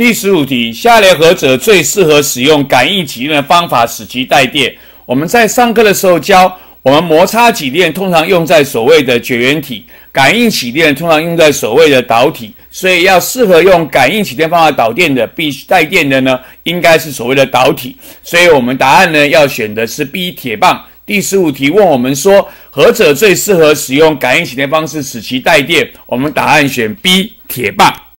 第十五题，下列何者最适合使用感应起电的方法使其带电？我们在上课的时候教，我们摩擦起电通常用在所谓的绝缘体，感应起电通常用在所谓的导体。所以要适合用感应起电方法导电的，必须带电的呢，应该是所谓的导体。所以我们答案呢要选的是 B 铁棒。第十五题问我们说，何者最适合使用感应起电方式使其带电？我们答案选 B 铁棒。